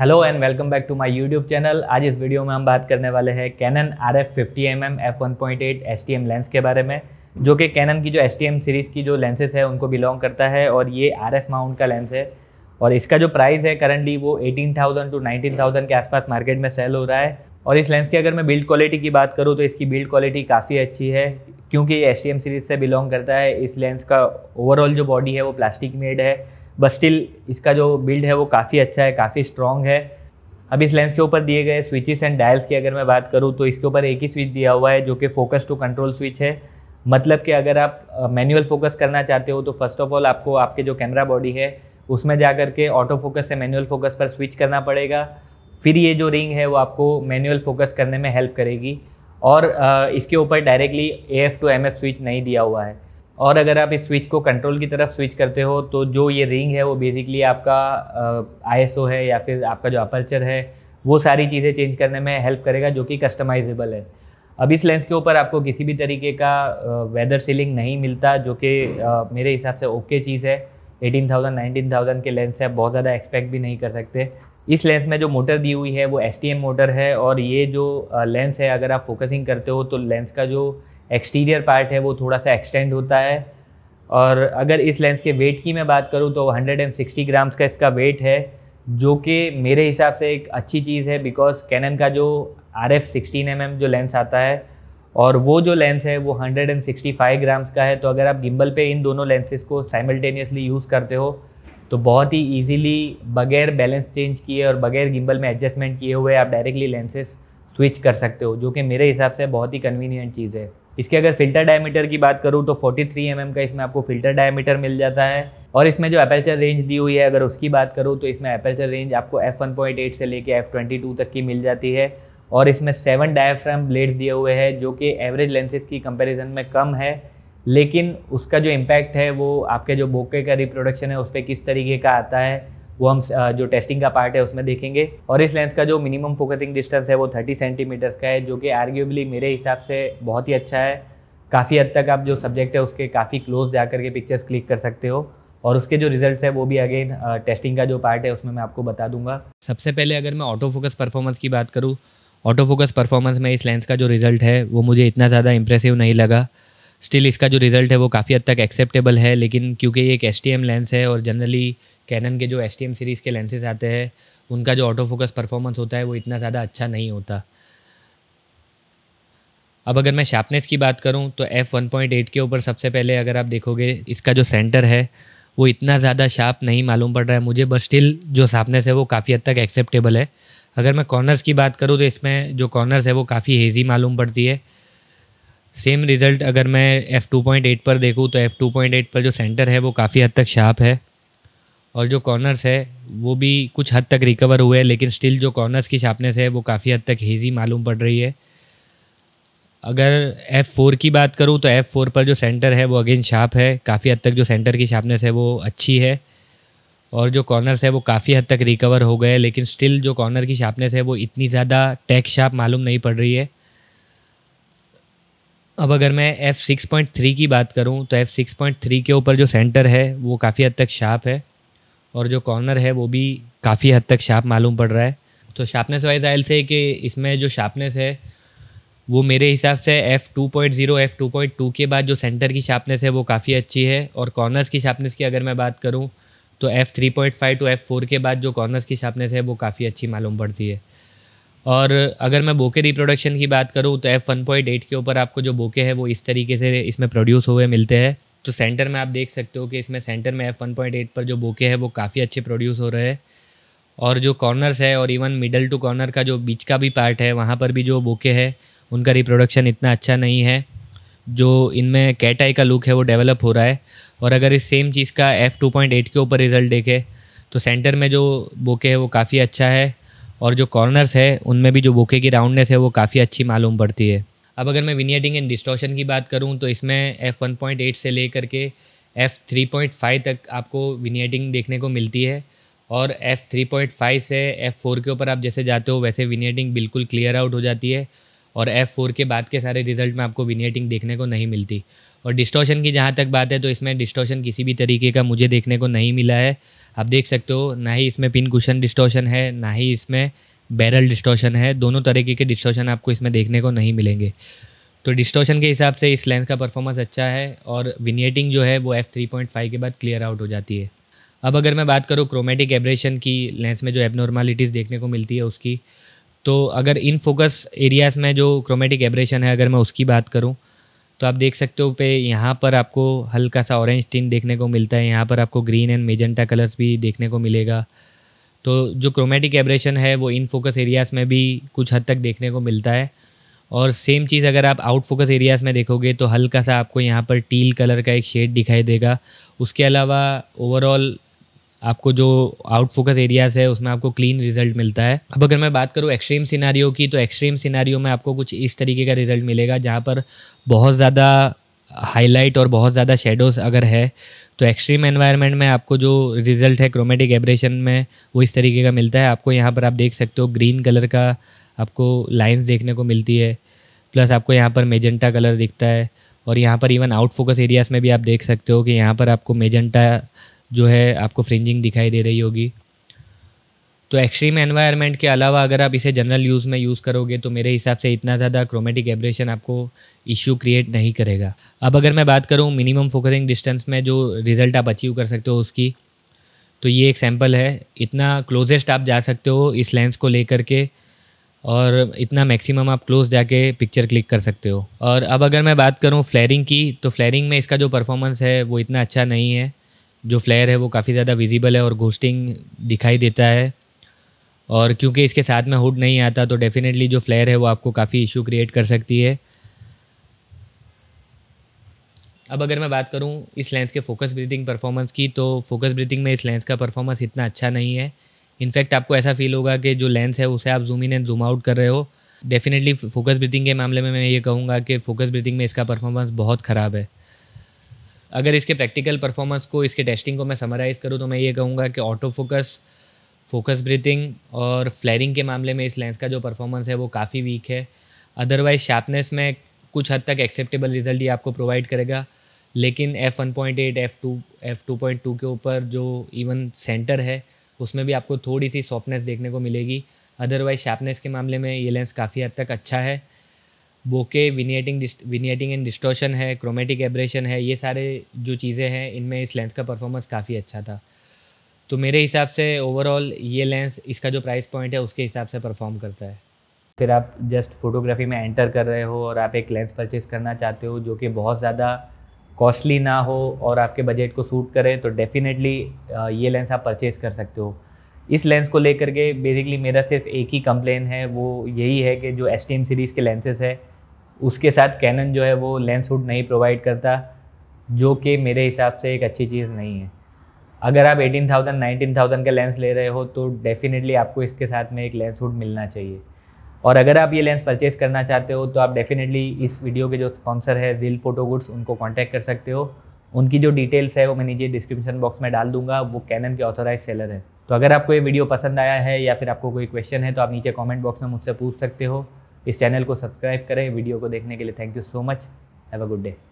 hello and welcome back to my YouTube channel आज इस video में हम बात करने वाले हैं Canon R F fifty M M F one point eight S T M lens के बारे में जो कि कैनन की जो एस टी एम सीरीज़ की जो लेंसेज है उनको बिलोंग करता है और ये आर एफ माउंट का लेंस है और इसका जो प्राइस है करंटली वो eighteen thousand to nineteen thousand के आसपास मार्केट में सेल हो रहा है और इस लेंस की अगर मैं बिल्ड क्वालिटी की बात करूँ तो इसकी बिल्ड क्वालिटी काफ़ी अच्छी है क्योंकि ये एस टी एम सीरीज़ से बिलोंग करता है इस लेंस का ओवरऑल जो बॉडी है वो प्लास्टिक मेड है बट स्टिल इसका जो बिल्ड है वो काफ़ी अच्छा है काफ़ी स्ट्रॉन्ग है अब इस लेंस के ऊपर दिए गए स्विचेस एंड डायल्स की अगर मैं बात करूँ तो इसके ऊपर एक ही स्विच दिया हुआ है जो कि फोकस टू कंट्रोल स्विच है मतलब कि अगर आप मैनुअल फोकस करना चाहते हो तो फर्स्ट ऑफ ऑल आपको आपके जो कैमरा बॉडी है उसमें जा कर के ऑटो फोकस से मैनुअल फोकस पर स्विच करना पड़ेगा फिर ये जो रिंग है वो आपको मैनुअल फोकस करने में हेल्प करेगी और इसके ऊपर directly A F to M F switch नहीं दिया हुआ है और अगर आप इस स्विच को कंट्रोल की तरफ स्विच करते हो तो जो ये रिंग है वो बेसिकली आपका आई एस ओ है या फिर आपका जो अपर्चर है वो सारी चीज़ें चेंज करने में हेल्प करेगा जो कि कस्टमाइजेबल है अब इस लेंस के ऊपर आपको किसी भी तरीके का वेदर सीलिंग नहीं मिलता जो कि मेरे हिसाब से ओके चीज़ है एटीन थाउजेंड नाइनटीन थाउजेंड के लेंस से आप बहुत ज़्यादा एक्सपेक्ट भी नहीं कर सकते इस लेंस में जो मोटर दी हुई है वो एस मोटर है और ये जो लेंस है अगर आप फोकसिंग करते हो तो लेंस का जो एक्सटीरियर पार्ट है वो थोड़ा सा एक्सटेंड होता है और अगर इस लेंस के वेट की मैं बात करूँ तो 160 ग्राम्स का इसका वेट है जो कि मेरे हिसाब से एक अच्छी चीज़ है बिकॉज कैनन का जो आर एफ सिक्सटीन एम जो लेंस आता है और वो जो लेंस है वो 165 ग्राम्स का है तो अगर आप गिम्बल पे इन दोनों लेंसेज को साइमल्टेनियसली यूज़ करते हो तो बहुत ही इजीली बगैर बैलेंस चेंज किए और बगैर गिम्बल में एडजस्टमेंट किए हुए आप डायरेक्टली लेंसेज स्विच कर सकते हो जो कि मेरे हिसाब से बहुत ही कन्वीनियंट चीज़ है इसके अगर फिल्टर डायमीटर की बात करूँ तो 43 थ्री mm का इसमें आपको फिल्टर डायमीटर मिल जाता है और इसमें जो एपेचर रेंज दी हुई है अगर उसकी बात करूँ तो इसमें एपेचर रेंज आपको एट से लेके टू तक की मिल जाती है और इसमें सेवन डायफ्राम ब्लेड्स दिए हुए हैं जो कि एवरेज लेंसेज की कंपेरिजन में कम है लेकिन उसका जो इम्पैक्ट है वो आपके जो बोके का रिप्रोडक्शन है उस पर किस तरीके का आता है वो हम जो टेस्टिंग का पार्ट है उसमें देखेंगे और इस लेंस का जो मिनिमम फोकसिंग डिस्टेंस है वो थर्टी सेंटीमीटर्स का है जो कि आर्ग्यूबली मेरे हिसाब से बहुत ही अच्छा है काफ़ी हद तक आप जो सब्जेक्ट है उसके काफ़ी क्लोज जा करके पिक्चर्स क्लिक कर सकते हो और उसके जो रिजल्ट्स है वो भी अगेन टेस्टिंग का जो पार्ट है उसमें मैं आपको बता दूंगा सबसे पहले अगर मैं ऑटो फोकस परफॉर्मेंस की बात करूँ ऑटो फोकस परफॉर्मेंस में इस लेंस का जो रिज़ल्ट है वो मुझे इतना ज़्यादा इंप्रेसिव नहीं लगा स्टिल इसका जो रिज़ल्ट है वो काफ़ी हद तक एक्सेप्टेबल है लेकिन क्योंकि ये एक एस लेंस है और जनरली कैनन के जो एस सीरीज़ के लेंसेज आते हैं उनका जो ऑटो फोकस परफॉर्मेंस होता है वो इतना ज़्यादा अच्छा नहीं होता अब अगर मैं शार्पनेस की बात करूँ तो एफ़ वन पॉइंट एट के ऊपर सबसे पहले अगर आप देखोगे इसका जो सेंटर है वो इतना ज़्यादा शार्प नहीं मालूम पड़ रहा है मुझे बस स्टिल जो शार्पनेस है वो काफ़ी हद तक एक्सेप्टेबल है अगर मैं कॉर्नर्स की बात करूँ तो इसमें जो कॉर्नर्स है वो काफ़ी हेज़ी मालूम पड़ती है सेम रिज़ल्ट अगर मैं एफ़ टू पॉइंट एट पर देखूँ तो एफ़ टू पॉइंट एट पर जो सेंटर है वो काफ़ी हद तक शार्प है और जो कॉर्नर्स है वो भी कुछ हद तक रिकवर हुए हैं लेकिन स्टिल जो कॉर्नर्स की शार्पनेस है वो काफ़ी हद तक हेजी मालूम पड़ रही है अगर एफ़ फोर की बात करूँ तो एफ़ फोर पर जो सेंटर है वो अगेन शार्प है काफ़ी हद तक जो सेंटर की शार्पनेस है वो अच्छी है और जो कॉर्नर्स है वो काफ़ी हद तक रिकवर हो गए लेकिन स्टिल जो कॉर्नर की शार्पनेस है वो इतनी ज़्यादा टैक शार्प मालूम नहीं पड़ रही है अब अगर मैं एफ़ सिक्स पॉइंट थ्री की बात करूँ तो एफ़ सिक्स पॉइंट थ्री के ऊपर जो सेंटर है वो काफ़ी हद तक शार्प है और जो कॉर्नर है वो भी काफ़ी हद तक शार्प मालूम पड़ रहा है तो शार्पनेस वाइज आयल से कि इसमें जो शार्पनेस है वो मेरे हिसाब से F two point zero F two point two के बाद जो सेंटर की शार्पनेस है वो काफ़ी अच्छी है और कॉर्नर्स की शार्पनेस की अगर मैं बात करूँ तो F three point five to F four के बाद जो कॉर्नर्स की शार्पनेस है वो काफ़ी अच्छी मालूम पड़ती है और अगर मैं बोके रिप्रोडक्शन की बात करूँ तो एफ़ वन पॉइंट एट के ऊपर आपको जो बोके है वो इस तरीके से इसमें प्रोड्यूस हुए मिलते हैं तो सेंटर में आप देख सकते हो कि इसमें सेंटर में एफ़ वन पॉइंट एट पर जो बोके है वो काफ़ी अच्छे प्रोड्यूस हो रहे हैं और जो कॉर्नर्स है और इवन मिडल टू कॉर्नर का जो बीच का भी पार्ट है वहाँ पर भी जो बोके है उनका रिप्रोडक्शन इतना अच्छा नहीं है जो इनमें कैटाई का लुक है वो डेवलप हो रहा है और अगर इस सेम चीज़ का एफ़ टू पॉइंट एट के ऊपर रिज़ल्ट देखे तो सेंटर में जो बोके है वो काफ़ी अच्छा है और जो कॉर्नर्स है उनमें भी जो बोके की राउंडनेस है वो काफ़ी अच्छी मालूम पड़ती है अब अगर मैं विनियडिंग एंड डिस्टॉशन की बात करूँ तो इसमें एफ़ वन पॉइंट एट से लेकर के एफ़ थ्री पॉइंट फाइव तक आपको विनियडिंग देखने को मिलती है और एफ़ थ्री पॉइंट फाइव से एफ़ फोर के ऊपर आप जैसे जाते हो वैसे विनियडिंग बिल्कुल क्लियर आउट हो जाती है और एफ़ फोर के बाद के सारे रिजल्ट में आपको विनियटिंग देखने को नहीं मिलती और डिस्टोशन की जहाँ तक बात है तो इसमें डिस्टोशन किसी भी तरीके का मुझे देखने को नहीं मिला है आप देख सकते हो ना ही इसमें पिन कुशन डिस्टोशन है ना ही इसमें बैरल डिस्टोशन है दोनों तरीके के डिस्टोशन आपको इसमें देखने को नहीं मिलेंगे तो डिस्टोशन के हिसाब से इस लेंस का परफॉर्मेंस अच्छा है और विनिएटिंग जो है वो एफ़ थ्री पॉइंट फाइव के बाद क्लियर आउट हो जाती है अब अगर मैं बात करूँ क्रोमेटिक एब्रेशन की लेंस में जो एबनॉर्मालिटीज़ देखने को मिलती है उसकी तो अगर इन फोकस एरियाज़ में जो क्रोमेटिक एब्रेशन है अगर मैं उसकी बात करूँ तो आप देख सकते हो पे यहाँ पर आपको हल्का सा ऑरेंज टिन देखने को मिलता है यहाँ पर आपको ग्रीन एंड मेजेंटा कलर्स भी देखने को मिलेगा तो जो क्रोमेटिक एब्रेशन है वो इन फोकस एरियाज़ में भी कुछ हद तक देखने को मिलता है और सेम चीज़ अगर आप आउट फोकस एरियाज़ में देखोगे तो हल्का सा आपको यहाँ पर टील कलर का एक शेड दिखाई देगा उसके अलावा ओवरऑल आपको जो आउट फोकस एरियाज़ है उसमें आपको क्लीन रिजल्ट मिलता है अब अगर मैं बात करूँ एक्सट्रीम सिनारियो की तो एक्सट्रीम सिनारी में आपको कुछ इस तरीके का रिजल्ट मिलेगा जहाँ पर बहुत ज़्यादा हाईलाइट और बहुत ज़्यादा शेडोज अगर है तो एक्सट्रीम एनवायरनमेंट में आपको जो रिज़ल्ट है क्रोमेटिक एब्रेशन में वो इस तरीके का मिलता है आपको यहाँ पर आप देख सकते हो ग्रीन कलर का आपको लाइंस देखने को मिलती है प्लस आपको यहाँ पर मेजेंटा कलर दिखता है और यहाँ पर इवन आउट फोकस एरियाज़ में भी आप देख सकते हो कि यहाँ पर आपको मेजेंटा जो है आपको फ्रिंजिंग दिखाई दे रही होगी तो एक्सट्रीम एनवायरनमेंट के अलावा अगर आप इसे जनरल यूज़ में यूज़ करोगे तो मेरे हिसाब से इतना ज़्यादा क्रोमेटिक एब्रेशन आपको इश्यू क्रिएट नहीं करेगा अब अगर मैं बात करूँ मिनिमम फोकसिंग डिस्टेंस में जो रिज़ल्ट आप अचीव कर सकते हो उसकी तो ये एक सैम्पल है इतना क्लोजेस्ट आप जा सकते हो इस लेंस को लेकर के और इतना मैक्सिमम आप क्लोज जाके पिक्चर क्लिक कर सकते हो और अब अगर मैं बात करूँ फ्लैरिंग की तो फ्लैरिंग में इसका जो परफॉर्मेंस है वो इतना अच्छा नहीं है जो फ्लेयर है वो काफ़ी ज़्यादा विजिबल है और घोस्टिंग दिखाई देता है और क्योंकि इसके साथ में हुड नहीं आता तो डेफिनेटली जो फ्लेयर है वो आपको काफ़ी इशू क्रिएट कर सकती है अब अगर मैं बात करूं इस लेंस के फोकस ब्रीथिंग परफॉर्मेंस की तो फोकस ब्रीथिंग में इस लेंस का परफॉर्मेंस इतना अच्छा नहीं है इनफैक्ट आपको ऐसा फील होगा कि जो लेंस है उसे आप zoom in and zoom out कर रहे हो डेफिनेटली फोकस ब्रीथिंग के मामले में मैं ये कहूँगा कि फोकस ब्रीथिंग में इसका परफॉर्मेंस बहुत ख़राब है अगर इसके प्रैक्टिकल परफॉर्मेंस को इसके टेस्टिंग को मैं समराइज़ करूँ तो मैं ये कहूँगा कि ऑटो फोकस फोकस ब्रीथिंग और फ्लैरिंग के मामले में इस लेंस का जो परफॉर्मेंस है वो काफ़ी वीक है अदरवाइज शार्पनेस में कुछ हद तक एक्सेप्टेबल रिजल्ट ये आपको प्रोवाइड करेगा लेकिन F one point eight F two F two point two के ऊपर जो इवन सेंटर है उसमें भी आपको थोड़ी सी सॉफ्टनेस देखने को मिलेगी अदरवाइज शार्पनेस के मामले में ये लेंस काफ़ी हद तक अच्छा है bokeh vignetting vignetting and distortion है क्रोमेटिक एब्रेशन है ये सारे जो चीज़ें हैं इनमें इस लेंस का परफॉर्मेंस काफ़ी अच्छा था तो मेरे हिसाब से ओवरऑल ये लेंस इसका जो प्राइस पॉइंट है उसके हिसाब से परफॉर्म करता है फिर आप जस्ट फोटोग्राफी में एंटर कर रहे हो और आप एक लेंस परचेस करना चाहते हो जो कि बहुत ज़्यादा कॉस्टली ना हो और आपके बजट को सूट करे तो डेफिनेटली ये लेंस आप परचेस कर सकते हो इस लेंस को लेकर के बेसिकली मेरा सिर्फ एक ही कंप्लेन है वो यही है कि जो एस टी एम सीरीज़ के लेंसेज है उसके साथ कैनन जो है वो लेंस हुड नहीं प्रोवाइड करता जो कि मेरे हिसाब से एक अच्छी चीज़ नहीं है अगर आप 18,000 19,000 का लेंस ले रहे हो तो डेफिनेटली आपको इसके साथ में एक लेंस हुड मिलना चाहिए और अगर आप ये लेंस परचेस करना चाहते हो तो आप डेफिनेटली इस वीडियो के जो स्पॉन्सर है जील फोटो गुड्स उनको कॉन्टैक्ट कर सकते हो उनकी जो डिटेल्स है वो मैं नीचे डिस्क्रिप्शन बॉक्स में डाल दूंगा वो कैनन के ऑथोराइज सेलर है तो अगर आपको ये वीडियो पसंद आया है या फिर आपको कोई क्वेश्चन है तो आप नीचे कॉमेंट बॉक्स में मुझसे पूछ सकते हो इस चैनल को सब्सक्राइब करें वीडियो को देखने के लिए thank you so much have a good day